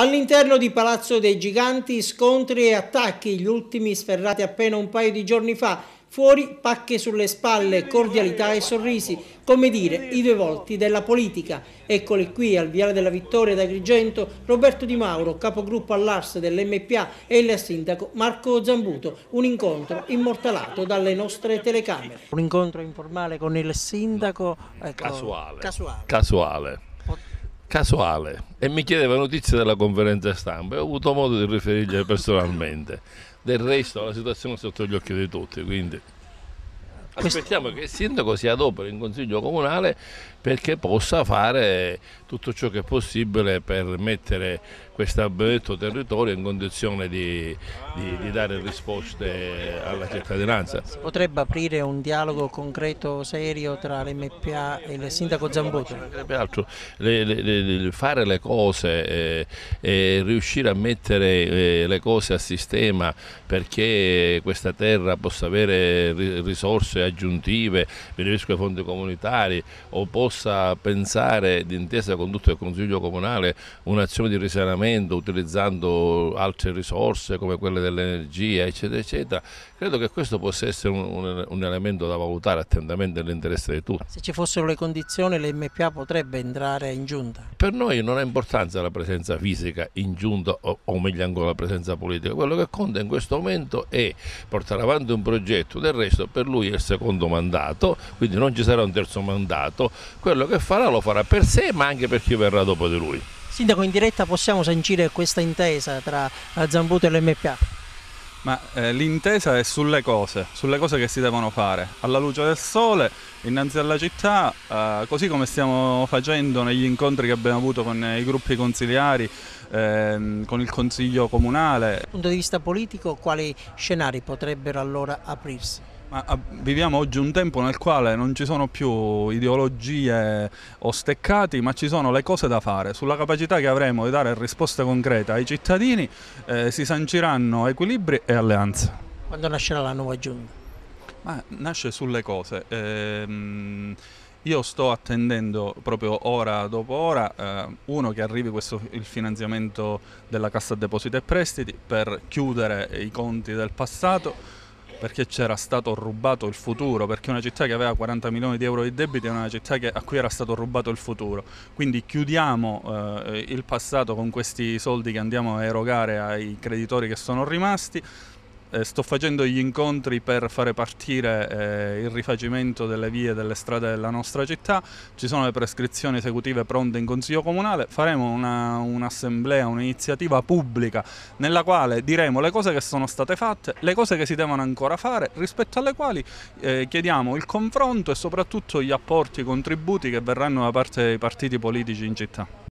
All'interno di Palazzo dei Giganti scontri e attacchi, gli ultimi sferrati appena un paio di giorni fa, fuori pacche sulle spalle, cordialità e sorrisi, come dire i due volti della politica. Eccoli qui al Viale della Vittoria d'Agrigento Roberto Di Mauro, capogruppo all'Ars dell'MPA e il sindaco Marco Zambuto, un incontro immortalato dalle nostre telecamere. Un incontro informale con il sindaco ecco, casuale. casuale. casuale casuale e mi chiedeva notizie della conferenza stampa e ho avuto modo di riferirgli personalmente. Del resto la situazione è sotto gli occhi di tutti, quindi Aspettiamo che il sindaco si adoperi in consiglio comunale perché possa fare tutto ciò che è possibile per mettere questo benedetto territorio in condizione di, di, di, dare risposte alla cittadinanza. Si potrebbe aprire un dialogo concreto, serio tra l'MPA e il sindaco Zambuto? Altro, le, le, le, fare le cose eh, e riuscire a mettere eh, le cose a sistema perché questa terra possa avere risorse aggiuntive, mi riferisco ai fondi comunitari o possa pensare d'intesa con tutto il Consiglio Comunale un'azione di risanamento utilizzando altre risorse come quelle dell'energia eccetera eccetera, credo che questo possa essere un, un, un elemento da valutare attentamente nell'interesse di tutti. Se ci fossero le condizioni l'MPA potrebbe entrare in giunta? Per noi non ha importanza la presenza fisica in giunta o, o meglio ancora la presenza politica, quello che conta in questo momento è portare avanti un progetto, del resto per lui è il secondo mandato, quindi non ci sarà un terzo mandato, quello che farà lo farà per sé ma anche per chi verrà dopo di lui. Sindaco, in diretta possiamo sancire questa intesa tra eh, Zambuto e l'MPA? Ma eh, l'intesa è sulle cose, sulle cose che si devono fare, alla luce del sole, innanzi alla città, eh, così come stiamo facendo negli incontri che abbiamo avuto con i gruppi consigliari, eh, con il Consiglio Comunale. Dal punto di vista politico, quali scenari potrebbero allora aprirsi? Ma ah, viviamo oggi un tempo nel quale non ci sono più ideologie o steccati, ma ci sono le cose da fare. Sulla capacità che avremo di dare risposte concrete ai cittadini eh, si sanciranno equilibri e alleanze. Quando nascerà la nuova giunta? Ma nasce sulle cose. Ehm... Io sto attendendo proprio ora dopo ora, eh, uno che arrivi questo, il finanziamento della Cassa Depositi e Prestiti per chiudere i conti del passato perché c'era stato rubato il futuro, perché una città che aveva 40 milioni di euro di debiti è una città che, a cui era stato rubato il futuro. Quindi chiudiamo eh, il passato con questi soldi che andiamo a erogare ai creditori che sono rimasti, eh, sto facendo gli incontri per fare partire eh, il rifacimento delle vie e delle strade della nostra città, ci sono le prescrizioni esecutive pronte in Consiglio Comunale, faremo una, un'assemblea, un'iniziativa pubblica nella quale diremo le cose che sono state fatte, le cose che si devono ancora fare, rispetto alle quali eh, chiediamo il confronto e soprattutto gli apporti, i contributi che verranno da parte dei partiti politici in città.